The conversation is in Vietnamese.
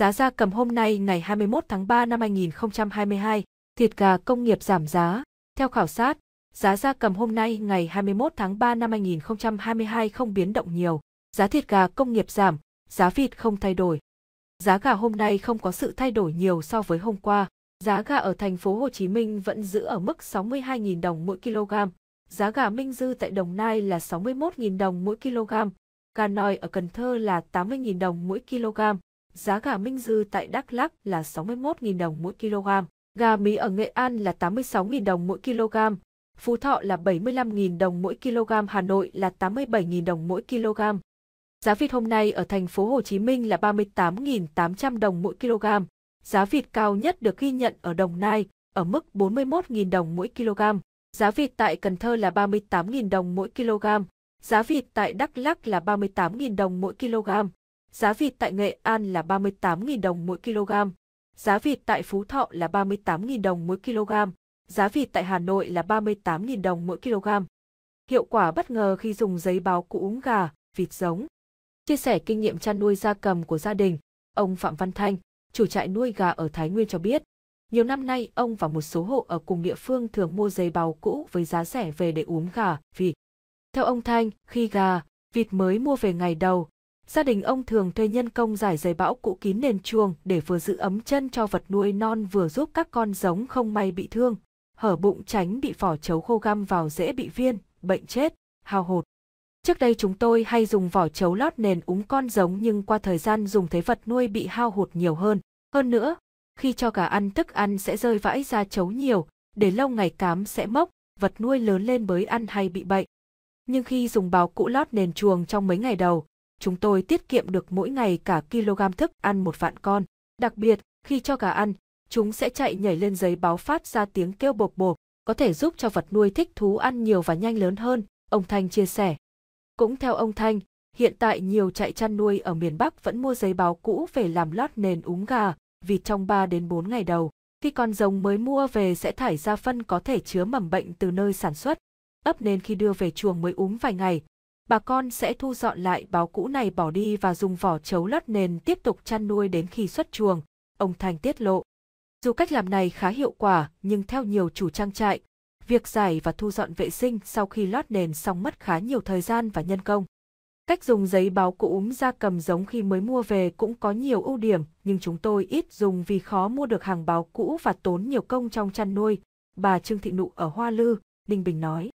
Giá gia cầm hôm nay ngày 21 tháng 3 năm 2022, thịt gà công nghiệp giảm giá. Theo khảo sát, giá gia cầm hôm nay ngày 21 tháng 3 năm 2022 không biến động nhiều. Giá thịt gà công nghiệp giảm, giá vịt không thay đổi. Giá gà hôm nay không có sự thay đổi nhiều so với hôm qua. Giá gà ở thành phố Hồ Chí Minh vẫn giữ ở mức 62.000 đồng mỗi kg. Giá gà Minh Dư tại Đồng Nai là 61.000 đồng mỗi kg. Gà nòi ở Cần Thơ là 80.000 đồng mỗi kg. Giá gà Minh Dư tại Đắk Lắk là 61.000 đồng mỗi kg, gà mỹ ở Nghệ An là 86.000 đồng mỗi kg, Phú Thọ là 75.000 đồng mỗi kg, Hà Nội là 87.000 đồng mỗi kg. Giá vịt hôm nay ở thành phố Hồ Chí Minh là 38.800 đồng mỗi kg. Giá vịt cao nhất được ghi nhận ở Đồng Nai ở mức 41.000 đồng mỗi kg. Giá vịt tại Cần Thơ là 38.000 đồng mỗi kg. Giá vịt tại Đắk Lắk là 38.000 đồng mỗi kg. Giá vịt tại Nghệ An là 38.000 đồng mỗi kg. Giá vịt tại Phú Thọ là 38.000 đồng mỗi kg. Giá vịt tại Hà Nội là 38.000 đồng mỗi kg. Hiệu quả bất ngờ khi dùng giấy báo cũ uống gà, vịt giống. Chia sẻ kinh nghiệm chăn nuôi gia cầm của gia đình, ông Phạm Văn Thanh, chủ trại nuôi gà ở Thái Nguyên cho biết. Nhiều năm nay, ông và một số hộ ở cùng địa phương thường mua giấy báo cũ với giá rẻ về để uống gà, vịt. Theo ông Thanh, khi gà, vịt mới mua về ngày đầu, Gia đình ông thường thuê nhân công giải giày bão cũ kín nền chuồng để vừa giữ ấm chân cho vật nuôi non vừa giúp các con giống không may bị thương, hở bụng tránh bị vỏ chấu khô găm vào dễ bị viên, bệnh chết, hao hột. Trước đây chúng tôi hay dùng vỏ chấu lót nền úng con giống nhưng qua thời gian dùng thấy vật nuôi bị hao hụt nhiều hơn. Hơn nữa, khi cho gà ăn thức ăn sẽ rơi vãi ra chấu nhiều, để lâu ngày cám sẽ mốc, vật nuôi lớn lên mới ăn hay bị bệnh. Nhưng khi dùng bào cũ lót nền chuồng trong mấy ngày đầu, chúng tôi tiết kiệm được mỗi ngày cả kg thức ăn một vạn con. Đặc biệt, khi cho gà ăn, chúng sẽ chạy nhảy lên giấy báo phát ra tiếng kêu bộp bộp, có thể giúp cho vật nuôi thích thú ăn nhiều và nhanh lớn hơn, ông Thanh chia sẻ. Cũng theo ông Thanh, hiện tại nhiều trại chăn nuôi ở miền Bắc vẫn mua giấy báo cũ về làm lót nền úm gà, vì trong 3 đến 4 ngày đầu. Khi con rồng mới mua về sẽ thải ra phân có thể chứa mầm bệnh từ nơi sản xuất. Ấp nền khi đưa về chuồng mới úm vài ngày, bà con sẽ thu dọn lại báo cũ này bỏ đi và dùng vỏ chấu lót nền tiếp tục chăn nuôi đến khi xuất chuồng, ông Thành tiết lộ. Dù cách làm này khá hiệu quả, nhưng theo nhiều chủ trang trại, việc giải và thu dọn vệ sinh sau khi lót nền xong mất khá nhiều thời gian và nhân công. Cách dùng giấy báo cũ úm ra cầm giống khi mới mua về cũng có nhiều ưu điểm, nhưng chúng tôi ít dùng vì khó mua được hàng báo cũ và tốn nhiều công trong chăn nuôi, bà Trương Thị Nụ ở Hoa Lư, Ninh Bình nói.